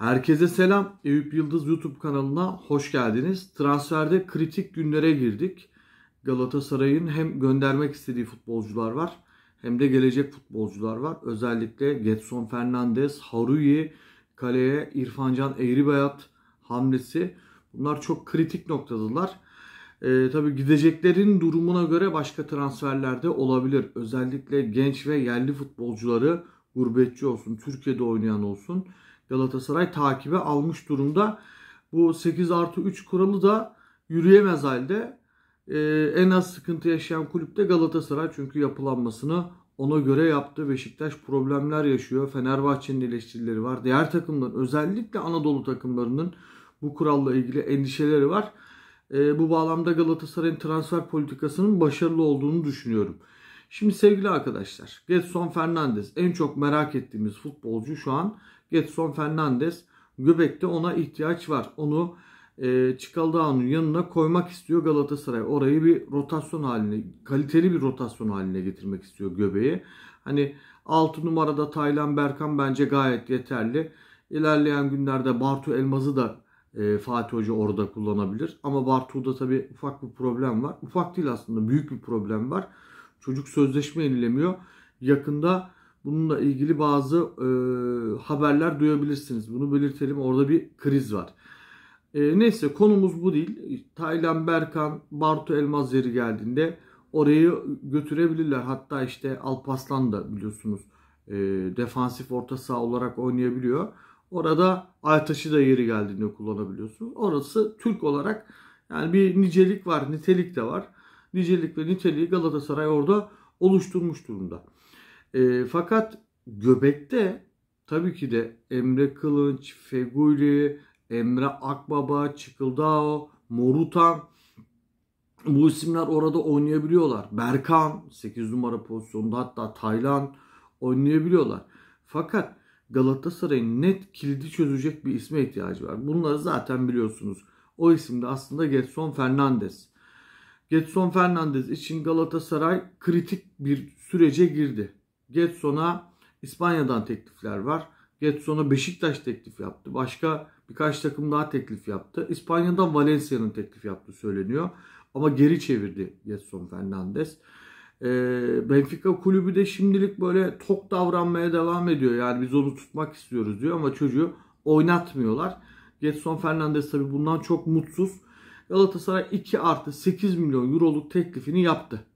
Herkese selam. Eyüp Yıldız YouTube kanalına hoş geldiniz. Transferde kritik günlere girdik. Galatasaray'ın hem göndermek istediği futbolcular var hem de gelecek futbolcular var. Özellikle Getson Fernandez, Haruyi, kaleye İrfancan Eğribayat hamlesi. Bunlar çok kritik noktadılar. E, ee, tabii gideceklerin durumuna göre başka transferler de olabilir. Özellikle genç ve yerli futbolcuları gurbetçi olsun, Türkiye'de oynayan olsun. Galatasaray takibe almış durumda. Bu 8 artı 3 kuralı da yürüyemez halde. Ee, en az sıkıntı yaşayan kulüp de Galatasaray çünkü yapılanmasını ona göre yaptı. Beşiktaş problemler yaşıyor. Fenerbahçe'nin eleştirileri var. Diğer takımların özellikle Anadolu takımlarının bu kuralla ilgili endişeleri var. E, bu bağlamda Galatasaray'ın transfer politikasının başarılı olduğunu düşünüyorum. Şimdi sevgili arkadaşlar, Getson Fernandes en çok merak ettiğimiz futbolcu şu an Getson Fernandes Göbek'te ona ihtiyaç var. Onu e, Çikaldao'nun yanına koymak istiyor Galatasaray. Orayı bir rotasyon haline, kaliteli bir rotasyon haline getirmek istiyor Göbeği. Hani 6 numarada Taylan Berkan bence gayet yeterli. İlerleyen günlerde Bartu Elmaz'ı da e, Fatih Hoca orada kullanabilir. Ama Bartu'da tabi ufak bir problem var. Ufak değil aslında büyük bir problem var. Çocuk sözleşme yenilemiyor. Yakında Bununla ilgili bazı e, haberler duyabilirsiniz. Bunu belirtelim. Orada bir kriz var. E, neyse konumuz bu değil. Taylan Berkan, Bartu Elmaz yeri geldiğinde orayı götürebilirler. Hatta işte Alpaslan da biliyorsunuz e, defansif orta saha olarak oynayabiliyor. Orada Aytaş'ı da yeri geldiğinde kullanabiliyorsun. Orası Türk olarak yani bir nicelik var, nitelik de var. Nicelik ve niteliği Galatasaray orada oluşturmuş durumda. E, fakat göbekte tabii ki de Emre Kılınç, Feguli, Emre Akbaba, Çıkıldao, Morutan bu isimler orada oynayabiliyorlar. Berkan 8 numara pozisyonda hatta Taylan oynayabiliyorlar. Fakat Galatasaray'ın net kilidi çözecek bir isme ihtiyacı var. Bunları zaten biliyorsunuz. O isim de aslında Getson Fernandez. Getson Fernandez için Galatasaray kritik bir sürece girdi. Getson'a İspanya'dan teklifler var. Getson'a Beşiktaş teklif yaptı. Başka birkaç takım daha teklif yaptı. İspanya'dan Valencia'nın teklif yaptığı söyleniyor. Ama geri çevirdi Getson Fernandez. E, ee, Benfica kulübü de şimdilik böyle tok davranmaya devam ediyor. Yani biz onu tutmak istiyoruz diyor ama çocuğu oynatmıyorlar. Getson Fernandes tabi bundan çok mutsuz. Galatasaray 2 artı 8 milyon euroluk teklifini yaptı.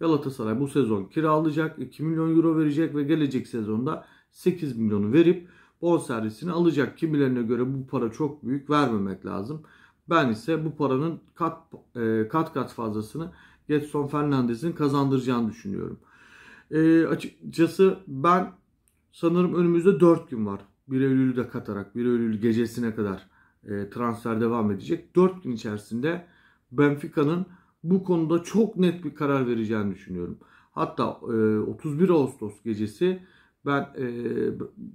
Galatasaray bu sezon kiralayacak, 2 milyon euro verecek ve gelecek sezonda 8 milyonu verip bonservisini alacak. Kimilerine göre bu para çok büyük vermemek lazım. Ben ise bu paranın kat e, kat kat fazlasını Getson Fernandez'in kazandıracağını düşünüyorum. E, açıkçası ben sanırım önümüzde 4 gün var. 1 Eylül'ü de katarak 1 Eylül gecesine kadar e, transfer devam edecek. 4 gün içerisinde Benfica'nın bu konuda çok net bir karar vereceğini düşünüyorum. Hatta e, 31 Ağustos gecesi ben e,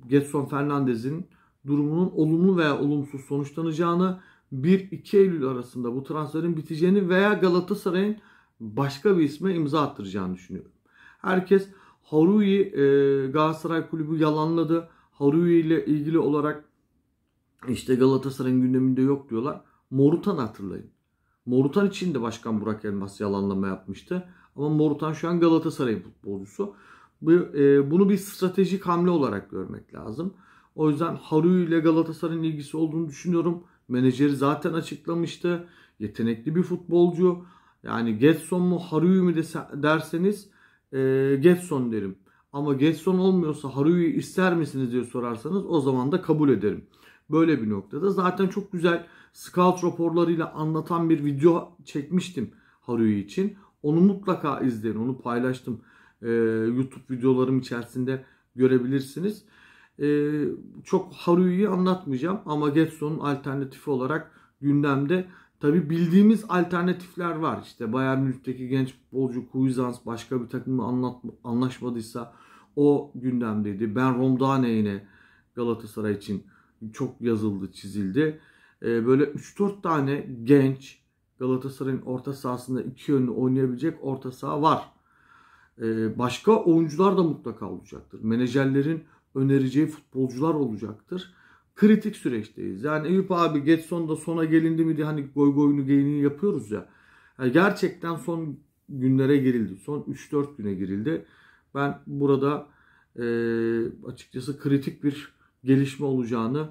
Getson Fernandez'in durumunun olumlu veya olumsuz sonuçlanacağını 1-2 Eylül arasında bu transferin biteceğini veya Galatasaray'ın başka bir isme imza attıracağını düşünüyorum. Herkes Haruhi e, Galatasaray Kulübü yalanladı. Haruhi ile ilgili olarak işte Galatasaray'ın gündeminde yok diyorlar. Morutan hatırlayın. Morutan için de Başkan Burak Elmas yalanlama yapmıştı. Ama Morutan şu an Galatasaray futbolcusu. Bu, e, bunu bir stratejik hamle olarak görmek lazım. O yüzden Haru ile Galatasaray'ın ilgisi olduğunu düşünüyorum. Menajeri zaten açıklamıştı. Yetenekli bir futbolcu. Yani Getson mu Haru'yu mu derseniz e, Getson derim. Ama Getson olmuyorsa Haru'yu ister misiniz diye sorarsanız o zaman da kabul ederim böyle bir noktada. Zaten çok güzel scout raporlarıyla anlatan bir video çekmiştim Haruhi için. Onu mutlaka izleyin. Onu paylaştım. Ee, YouTube videolarım içerisinde görebilirsiniz. Ee, çok Haruhi'yi anlatmayacağım ama Getson'un alternatifi olarak gündemde Tabi bildiğimiz alternatifler var. İşte Bayern Münih'teki genç futbolcu Kuizans başka bir takımla anlaşmadıysa o gündemdeydi. Ben Romdane yine Galatasaray için çok yazıldı, çizildi. Ee, böyle 3-4 tane genç Galatasaray'ın orta sahasında iki yönlü oynayabilecek orta saha var. Ee, başka oyuncular da mutlaka olacaktır. Menajerlerin önereceği futbolcular olacaktır. Kritik süreçteyiz. Yani Eyüp abi Getson da sona gelindi mi diye hani goy goyunu geyini yapıyoruz ya. Yani gerçekten son günlere girildi. Son 3-4 güne girildi. Ben burada e, açıkçası kritik bir gelişme olacağını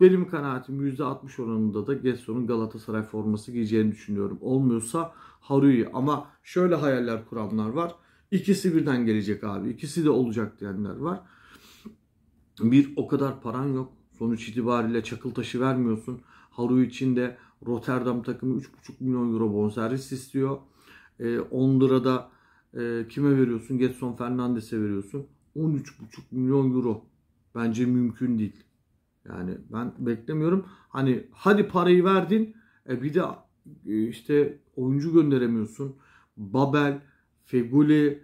benim kanaatim %60 oranında da Getson'un Galatasaray forması giyeceğini düşünüyorum. Olmuyorsa Haru'yu ama şöyle hayaller kuranlar var. İkisi birden gelecek abi. İkisi de olacak diyenler var. Bir o kadar paran yok. Sonuç itibariyle çakıl taşı vermiyorsun. Haru için de Rotterdam takımı 3,5 milyon euro bonservis istiyor. E, ee, 10 e, kime veriyorsun? Getson Fernandes'e veriyorsun. 13,5 milyon euro Bence mümkün değil. Yani ben beklemiyorum. Hani hadi parayı verdin. E bir de e, işte oyuncu gönderemiyorsun. Babel, Feguli,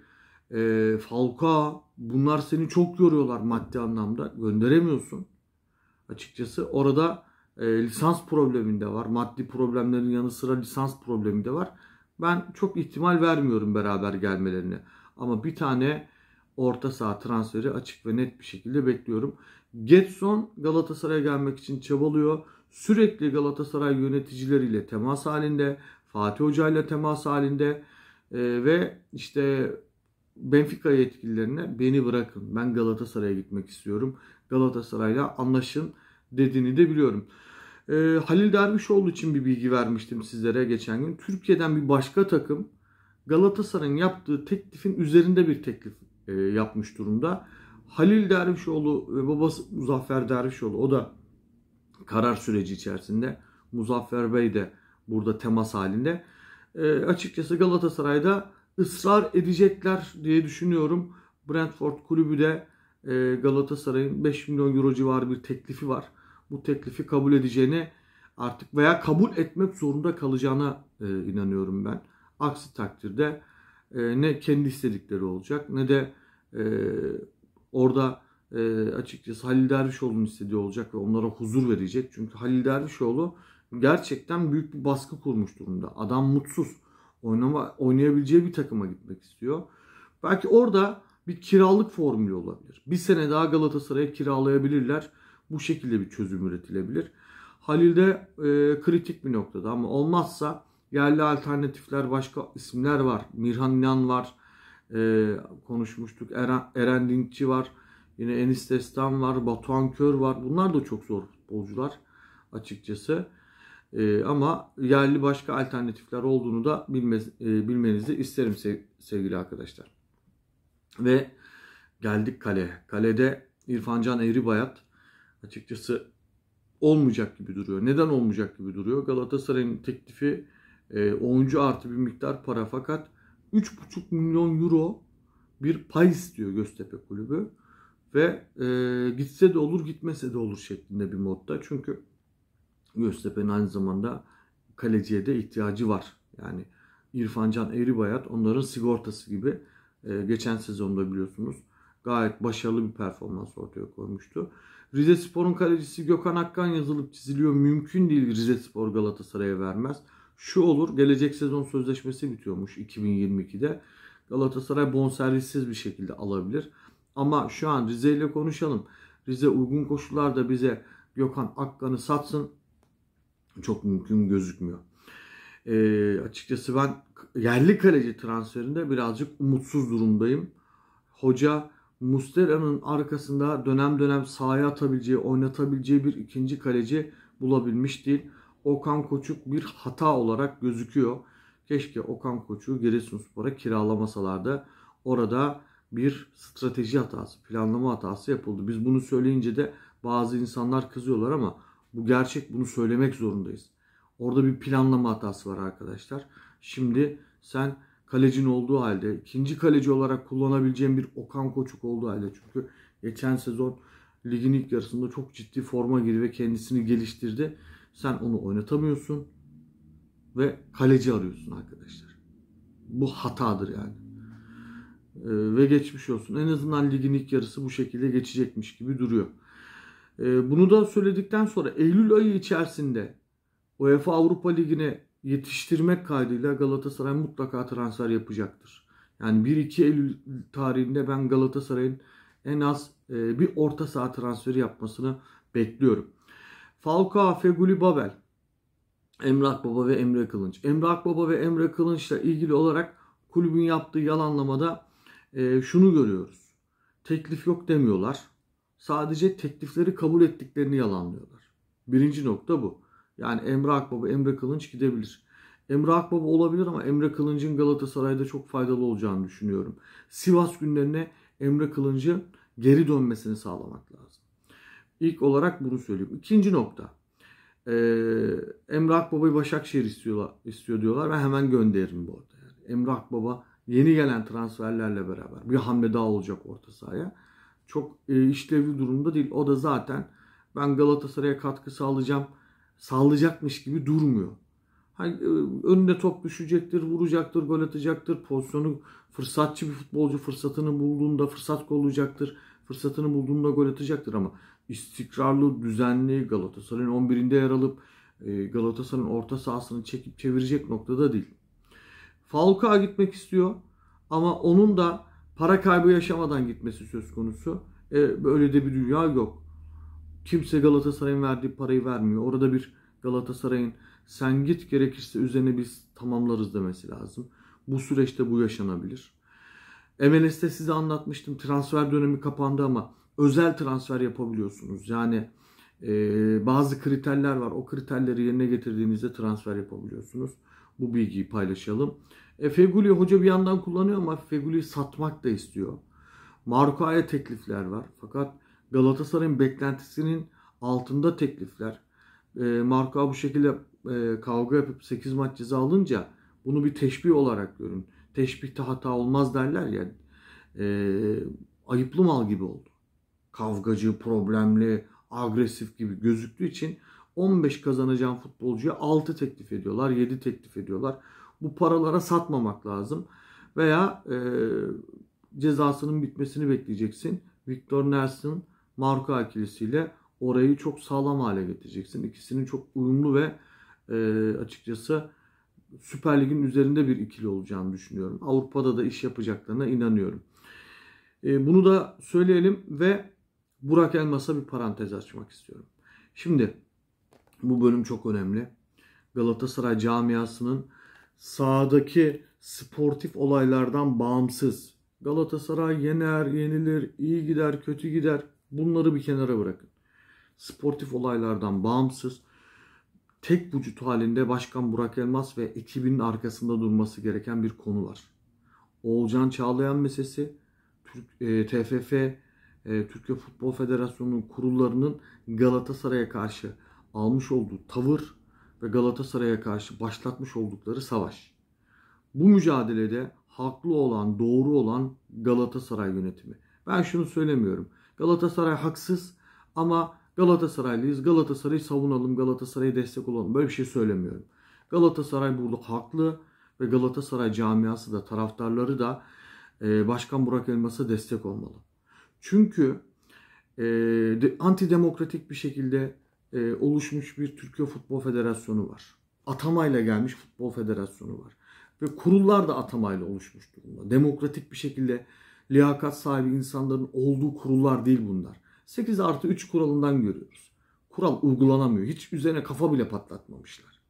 e, Falcao bunlar seni çok yoruyorlar maddi anlamda. Gönderemiyorsun. Açıkçası orada e, lisans probleminde var. Maddi problemlerin yanı sıra lisans problemi de var. Ben çok ihtimal vermiyorum beraber gelmelerini. Ama bir tane orta saha transferi açık ve net bir şekilde bekliyorum. Getson Galatasaray'a gelmek için çabalıyor. Sürekli Galatasaray yöneticileriyle temas halinde, Fatih Hoca ile temas halinde e, ve işte Benfica yetkililerine beni bırakın. Ben Galatasaray'a gitmek istiyorum. Galatasaray'la anlaşın dediğini de biliyorum. E, Halil Dervişoğlu için bir bilgi vermiştim sizlere geçen gün. Türkiye'den bir başka takım Galatasaray'ın yaptığı teklifin üzerinde bir teklif e, yapmış durumda. Halil Dervişoğlu ve babası Muzaffer Dervişoğlu o da karar süreci içerisinde. Muzaffer Bey de burada temas halinde. E, açıkçası Galatasaray'da ısrar edecekler diye düşünüyorum. Brentford kulübü de e, Galatasaray'ın 5 milyon euro civarı bir teklifi var. Bu teklifi kabul edeceğine artık veya kabul etmek zorunda kalacağına e, inanıyorum ben. Aksi takdirde ee, ne kendi istedikleri olacak ne de e, orada e, açıkçası Halil Dervişoğlu'nun istediği olacak ve onlara huzur verecek. Çünkü Halil Dervişoğlu gerçekten büyük bir baskı kurmuş durumda. Adam mutsuz. Oynama, oynayabileceği bir takıma gitmek istiyor. Belki orada bir kiralık formülü olabilir. Bir sene daha Galatasaray'a kiralayabilirler. Bu şekilde bir çözüm üretilebilir. Halil de e, kritik bir noktada ama olmazsa Yerli alternatifler, başka isimler var. Mirhan İnan var. Ee, konuşmuştuk. Eren, Eren Linkçi var. Yine Enis Destan var. Batuhan Kör var. Bunlar da çok zor futbolcular açıkçası. Ee, ama yerli başka alternatifler olduğunu da bilmez, e, bilmenizi isterim sev, sevgili arkadaşlar. Ve geldik kale. Kalede İrfancan Eğribayat açıkçası olmayacak gibi duruyor. Neden olmayacak gibi duruyor? Galatasaray'ın teklifi e, ee, 10. artı bir miktar para fakat 3,5 milyon euro bir pay istiyor Göztepe kulübü. Ve e, gitse de olur gitmese de olur şeklinde bir modda. Çünkü Göztepe'nin aynı zamanda kaleciye de ihtiyacı var. Yani İrfancan Eribayat onların sigortası gibi e, geçen sezonda biliyorsunuz gayet başarılı bir performans ortaya koymuştu. Rize Spor'un kalecisi Gökhan Akkan yazılıp çiziliyor. Mümkün değil Rize Spor Galatasaray'a vermez şu olur. Gelecek sezon sözleşmesi bitiyormuş 2022'de. Galatasaray bonservissiz bir şekilde alabilir. Ama şu an Rize ile konuşalım. Rize uygun koşullarda bize Gökhan Akkan'ı satsın. Çok mümkün gözükmüyor. E, açıkçası ben yerli kaleci transferinde birazcık umutsuz durumdayım. Hoca Mustera'nın arkasında dönem dönem sahaya atabileceği, oynatabileceği bir ikinci kaleci bulabilmiş değil. Okan Koçuk bir hata olarak gözüküyor. Keşke Okan Koçuk'u Giresunspor'a kiralamasalardı. Orada bir strateji hatası, planlama hatası yapıldı. Biz bunu söyleyince de bazı insanlar kızıyorlar ama bu gerçek bunu söylemek zorundayız. Orada bir planlama hatası var arkadaşlar. Şimdi sen kalecin olduğu halde ikinci kaleci olarak kullanabileceğin bir Okan Koçuk olduğu halde çünkü geçen sezon ligin ilk yarısında çok ciddi forma girdi ve kendisini geliştirdi. Sen onu oynatamıyorsun ve kaleci arıyorsun arkadaşlar. Bu hatadır yani. Ee, ve geçmiş olsun. En azından ligin ilk yarısı bu şekilde geçecekmiş gibi duruyor. Ee, bunu da söyledikten sonra Eylül ayı içerisinde UEFA Avrupa Ligi'ne yetiştirmek kaydıyla Galatasaray mutlaka transfer yapacaktır. Yani 1-2 Eylül tarihinde ben Galatasaray'ın en az e, bir orta saha transferi yapmasını bekliyorum. Falcao, Feguli, Babel. Emrah Baba ve Emre Kılınç. Emrah Baba ve Emre Kılınç'la ilgili olarak kulübün yaptığı yalanlamada e, şunu görüyoruz. Teklif yok demiyorlar. Sadece teklifleri kabul ettiklerini yalanlıyorlar. Birinci nokta bu. Yani Emre Akbaba, Emre Kılınç gidebilir. Emre Akbaba olabilir ama Emre Kılınç'ın Galatasaray'da çok faydalı olacağını düşünüyorum. Sivas günlerine Emre Kılınç'ın geri dönmesini sağlamak lazım. İlk olarak bunu söyleyeyim. İkinci nokta. Ee, Emre Akbaba'yı Başakşehir istiyorlar, istiyor diyorlar. Ben hemen gönderirim bu arada. Yani Emre Akbaba yeni gelen transferlerle beraber bir hamle daha olacak orta sahaya. Çok e, işlevli durumda değil. O da zaten ben Galatasaray'a katkı sağlayacağım, sağlayacakmış gibi durmuyor. Hani, e, top düşecektir, vuracaktır, gol atacaktır. Pozisyonu fırsatçı bir futbolcu fırsatını bulduğunda fırsat kollayacaktır fırsatını bulduğunda gol atacaktır ama istikrarlı, düzenli Galatasaray'ın 11'inde yer alıp e, Galatasaray'ın orta sahasını çekip çevirecek noktada değil. Falcao gitmek istiyor ama onun da para kaybı yaşamadan gitmesi söz konusu. E, böyle de bir dünya yok. Kimse Galatasaray'ın verdiği parayı vermiyor. Orada bir Galatasaray'ın sen git gerekirse üzerine biz tamamlarız demesi lazım. Bu süreçte bu yaşanabilir. MLS'te size anlatmıştım transfer dönemi kapandı ama özel transfer yapabiliyorsunuz. Yani e, bazı kriterler var. O kriterleri yerine getirdiğinizde transfer yapabiliyorsunuz. Bu bilgiyi paylaşalım. E, Feguli hoca bir yandan kullanıyor ama Feguli'yi satmak da istiyor. Marco'ya teklifler var. Fakat Galatasaray'ın beklentisinin altında teklifler. E, Marco bu şekilde e, kavga yapıp 8 maç ceza alınca bunu bir teşbih olarak görün teşbihte hata olmaz derler ya. E, ayıplı mal gibi oldu. Kavgacı, problemli, agresif gibi gözüktüğü için 15 kazanacağım futbolcuya 6 teklif ediyorlar, 7 teklif ediyorlar. Bu paralara satmamak lazım. Veya e, cezasının bitmesini bekleyeceksin. Victor Nelson, Marco akilisiyle orayı çok sağlam hale getireceksin. İkisinin çok uyumlu ve e, açıkçası Süper Lig'in üzerinde bir ikili olacağını düşünüyorum. Avrupa'da da iş yapacaklarına inanıyorum. E, bunu da söyleyelim ve Burak Elmas'a bir parantez açmak istiyorum. Şimdi bu bölüm çok önemli. Galatasaray camiasının sahadaki sportif olaylardan bağımsız. Galatasaray yener, yenilir, iyi gider, kötü gider. Bunları bir kenara bırakın. Sportif olaylardan bağımsız tek vücut halinde Başkan Burak Elmas ve ekibinin arkasında durması gereken bir konu var. Oğulcan Çağlayan meselesi, Türk, e, TFF, e, Türkiye Futbol Federasyonu'nun kurullarının Galatasaray'a karşı almış olduğu tavır ve Galatasaray'a karşı başlatmış oldukları savaş. Bu mücadelede haklı olan, doğru olan Galatasaray yönetimi. Ben şunu söylemiyorum. Galatasaray haksız ama Galatasaraylıyız. Galatasaray'ı savunalım. Galatasaray'a destek olalım. Böyle bir şey söylemiyorum. Galatasaray burada haklı ve Galatasaray camiası da taraftarları da e, Başkan Burak Elmas'a destek olmalı. Çünkü e, antidemokratik bir şekilde e, oluşmuş bir Türkiye Futbol Federasyonu var. Atamayla gelmiş Futbol Federasyonu var. Ve kurullar da atamayla oluşmuş durumda. Demokratik bir şekilde liyakat sahibi insanların olduğu kurullar değil bunlar. 8 artı 3 kuralından görüyoruz. Kural uygulanamıyor. Hiç üzerine kafa bile patlatmamışlar.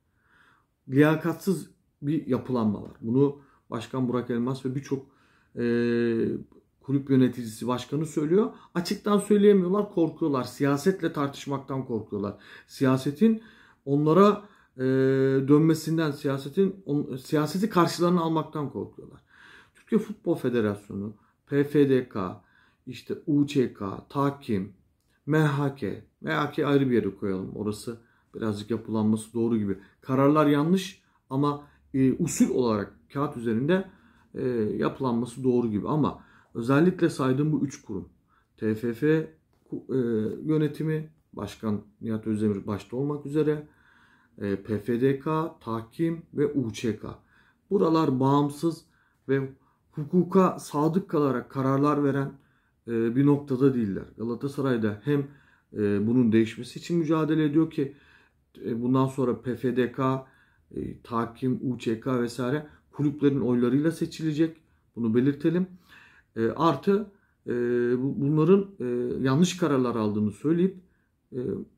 Liyakatsız bir yapılanma var. Bunu Başkan Burak Elmas ve birçok e, kulüp yöneticisi, başkanı söylüyor. Açıktan söyleyemiyorlar, korkuyorlar. Siyasetle tartışmaktan korkuyorlar. Siyasetin onlara e, dönmesinden, siyasetin on, siyaseti karşılarına almaktan korkuyorlar. Türkiye Futbol Federasyonu, PFDK, işte UÇK, takim, MHK, MHK ayrı bir yere koyalım. Orası birazcık yapılanması doğru gibi. Kararlar yanlış ama e, usul olarak kağıt üzerinde e, yapılanması doğru gibi. Ama özellikle saydığım bu üç kurum. TFF e, yönetimi, Başkan Nihat Özdemir başta olmak üzere e, PFDK, tahkim ve UÇK. Buralar bağımsız ve hukuka sadık kalarak kararlar veren e, bir noktada değiller. da hem e, bunun değişmesi için mücadele ediyor ki e, bundan sonra PFDK, Takim, UÇK vesaire kulüplerin oylarıyla seçilecek. Bunu belirtelim. Artı bunların yanlış kararlar aldığını söyleyip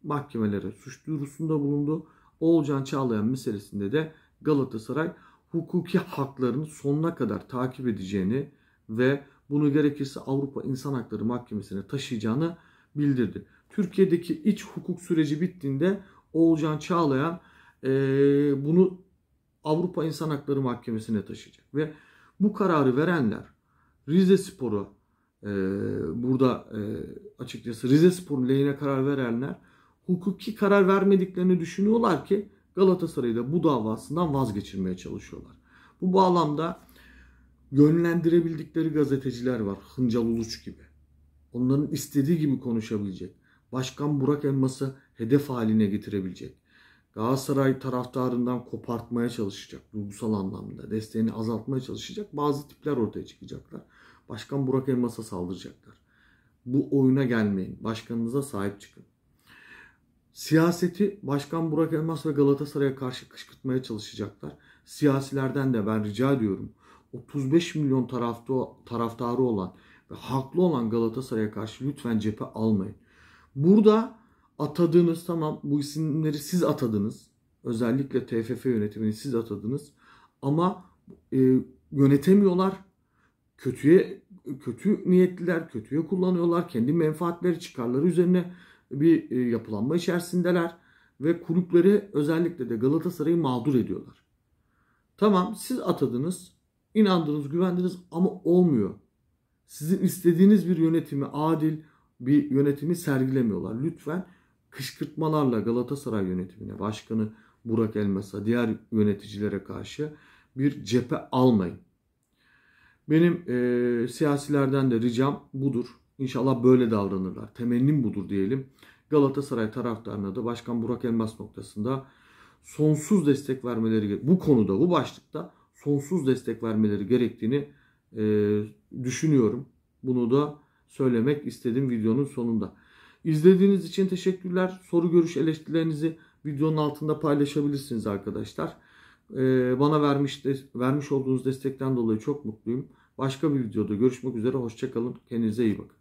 mahkemelere suç duyurusunda bulundu. Oğulcan Çağlayan meselesinde de Galatasaray hukuki haklarını sonuna kadar takip edeceğini ve bunu gerekirse Avrupa İnsan Hakları Mahkemesi'ne taşıyacağını bildirdi. Türkiye'deki iç hukuk süreci bittiğinde Oğulcan Çağlayan e, bunu Avrupa İnsan Hakları Mahkemesi'ne taşıyacak. Ve bu kararı verenler Rize Spor'u e, burada e, açıkçası Rize Spor'un lehine karar verenler hukuki karar vermediklerini düşünüyorlar ki Galatasaray'ı bu davasından vazgeçirmeye çalışıyorlar. Bu bağlamda yönlendirebildikleri gazeteciler var. Hıncal Uluç gibi. Onların istediği gibi konuşabilecek. Başkan Burak Elmas'ı hedef haline getirebilecek. Galatasaray taraftarından kopartmaya çalışacak duygusal anlamda. Desteğini azaltmaya çalışacak. Bazı tipler ortaya çıkacaklar. Başkan Burak Elmas'a saldıracaklar. Bu oyuna gelmeyin. Başkanınıza sahip çıkın. Siyaseti Başkan Burak Elmas ve Galatasaray'a karşı kışkırtmaya çalışacaklar. Siyasilerden de ben rica ediyorum. 35 milyon tarafta, taraftarı olan ve haklı olan Galatasaray'a karşı lütfen cephe almayın. Burada atadığınız tamam bu isimleri siz atadınız. Özellikle TFF yönetimini siz atadınız. Ama e, yönetemiyorlar. Kötüye kötü niyetliler, kötüye kullanıyorlar. Kendi menfaatleri, çıkarları üzerine bir e, yapılanma içerisindeler ve kulüpleri özellikle de Galatasaray'ı mağdur ediyorlar. Tamam siz atadınız inandınız, güvendiniz ama olmuyor. Sizin istediğiniz bir yönetimi, adil bir yönetimi sergilemiyorlar. Lütfen kışkırtmalarla Galatasaray yönetimine, başkanı Burak Elmas'a, diğer yöneticilere karşı bir cephe almayın. Benim e, siyasilerden de ricam budur. İnşallah böyle davranırlar. Temennim budur diyelim. Galatasaray taraftarına da Başkan Burak Elmas noktasında sonsuz destek vermeleri bu konuda bu başlıkta sonsuz destek vermeleri gerektiğini e, düşünüyorum. Bunu da söylemek istedim videonun sonunda. İzlediğiniz için teşekkürler. Soru görüş eleştirilerinizi videonun altında paylaşabilirsiniz arkadaşlar. Ee, bana vermiş de, vermiş olduğunuz destekten dolayı çok mutluyum. Başka bir videoda görüşmek üzere. Hoşçakalın. Kendinize iyi bakın.